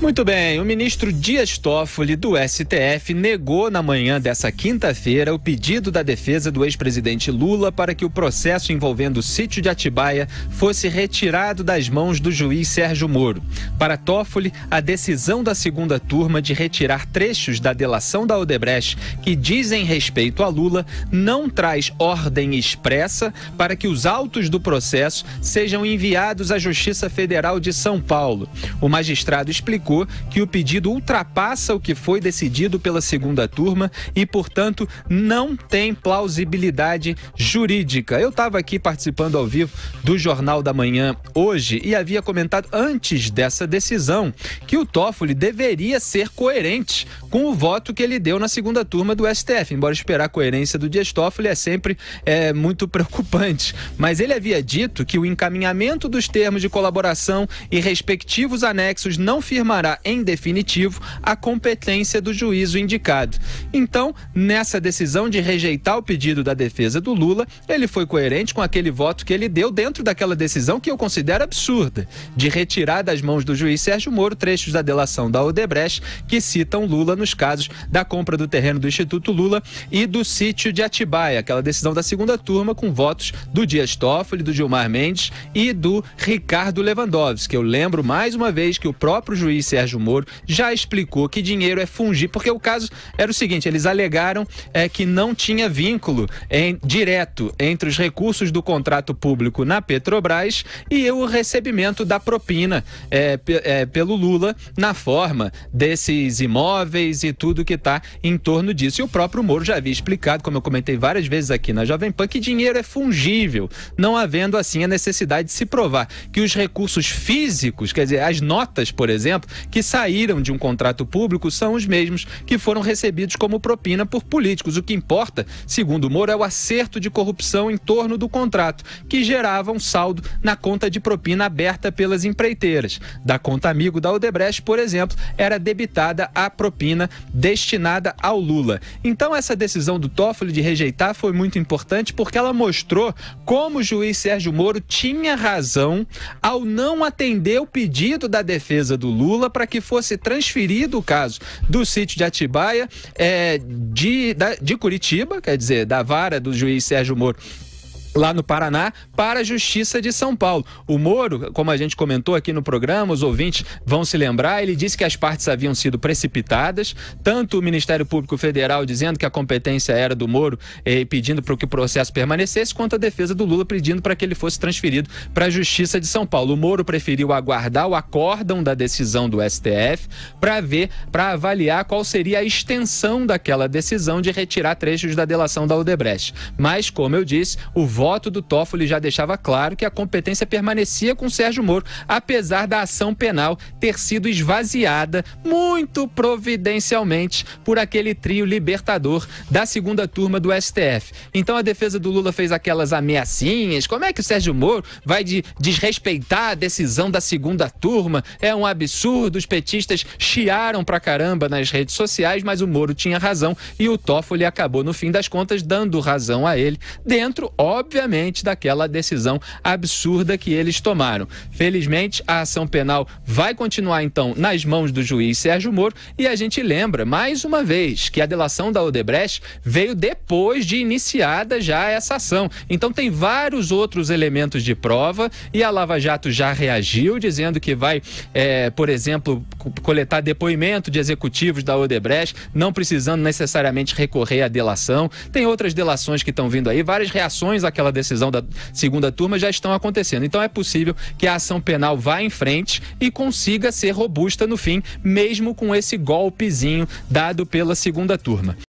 Muito bem, o ministro Dias Toffoli do STF negou na manhã dessa quinta-feira o pedido da defesa do ex-presidente Lula para que o processo envolvendo o sítio de Atibaia fosse retirado das mãos do juiz Sérgio Moro. Para Toffoli, a decisão da segunda turma de retirar trechos da delação da Odebrecht que dizem respeito a Lula não traz ordem expressa para que os autos do processo sejam enviados à Justiça Federal de São Paulo. O magistrado explicou que o pedido ultrapassa o que foi decidido pela segunda turma e, portanto, não tem plausibilidade jurídica. Eu estava aqui participando ao vivo do Jornal da Manhã hoje e havia comentado antes dessa decisão que o Toffoli deveria ser coerente com o voto que ele deu na segunda turma do STF. Embora esperar a coerência do Dias Toffoli é sempre é, muito preocupante. Mas ele havia dito que o encaminhamento dos termos de colaboração e respectivos anexos não firmará tomará, em definitivo, a competência do juízo indicado. Então, nessa decisão de rejeitar o pedido da defesa do Lula, ele foi coerente com aquele voto que ele deu dentro daquela decisão que eu considero absurda, de retirar das mãos do juiz Sérgio Moro trechos da delação da Odebrecht que citam Lula nos casos da compra do terreno do Instituto Lula e do sítio de Atibaia, aquela decisão da segunda turma com votos do Dias Toffoli, do Gilmar Mendes e do Ricardo Lewandowski. Eu lembro mais uma vez que o próprio juiz Sérgio Moro, já explicou que dinheiro é fungir, porque o caso era o seguinte: eles alegaram é, que não tinha vínculo em, direto entre os recursos do contrato público na Petrobras e o recebimento da propina é, é, pelo Lula na forma desses imóveis e tudo que está em torno disso. E o próprio Moro já havia explicado, como eu comentei várias vezes aqui na Jovem Pan, que dinheiro é fungível, não havendo assim a necessidade de se provar que os recursos físicos, quer dizer, as notas, por exemplo, que saíram de um contrato público são os mesmos que foram recebidos como propina por políticos. O que importa, segundo Moro, é o acerto de corrupção em torno do contrato, que gerava um saldo na conta de propina aberta pelas empreiteiras. Da conta amigo da Odebrecht, por exemplo, era debitada a propina destinada ao Lula. Então, essa decisão do Toffoli de rejeitar foi muito importante porque ela mostrou como o juiz Sérgio Moro tinha razão ao não atender o pedido da defesa do Lula para que fosse transferido o caso do sítio de Atibaia, é, de, da, de Curitiba, quer dizer, da vara do juiz Sérgio Moro lá no Paraná para a Justiça de São Paulo. O Moro, como a gente comentou aqui no programa, os ouvintes vão se lembrar, ele disse que as partes haviam sido precipitadas, tanto o Ministério Público Federal dizendo que a competência era do Moro, eh, pedindo para que o processo permanecesse, quanto a defesa do Lula pedindo para que ele fosse transferido para a Justiça de São Paulo. O Moro preferiu aguardar o acórdão da decisão do STF para ver, para avaliar qual seria a extensão daquela decisão de retirar trechos da delação da Odebrecht. Mas, como eu disse, o voto do Toffoli já deixava claro que a competência permanecia com Sérgio Moro, apesar da ação penal ter sido esvaziada muito providencialmente por aquele trio libertador da segunda turma do STF. Então a defesa do Lula fez aquelas ameaçinhas. Como é que o Sérgio Moro vai de desrespeitar a decisão da segunda turma? É um absurdo. Os petistas chiaram pra caramba nas redes sociais, mas o Moro tinha razão e o Toffoli acabou no fim das contas dando razão a ele, dentro, óbvio obviamente, daquela decisão absurda que eles tomaram. Felizmente, a ação penal vai continuar, então, nas mãos do juiz Sérgio Moro e a gente lembra, mais uma vez, que a delação da Odebrecht veio depois de iniciada já essa ação. Então, tem vários outros elementos de prova e a Lava Jato já reagiu, dizendo que vai, é, por exemplo, coletar depoimento de executivos da Odebrecht, não precisando necessariamente recorrer à delação. Tem outras delações que estão vindo aí, várias reações àquela aquela decisão da segunda turma já estão acontecendo. Então é possível que a ação penal vá em frente e consiga ser robusta no fim, mesmo com esse golpezinho dado pela segunda turma.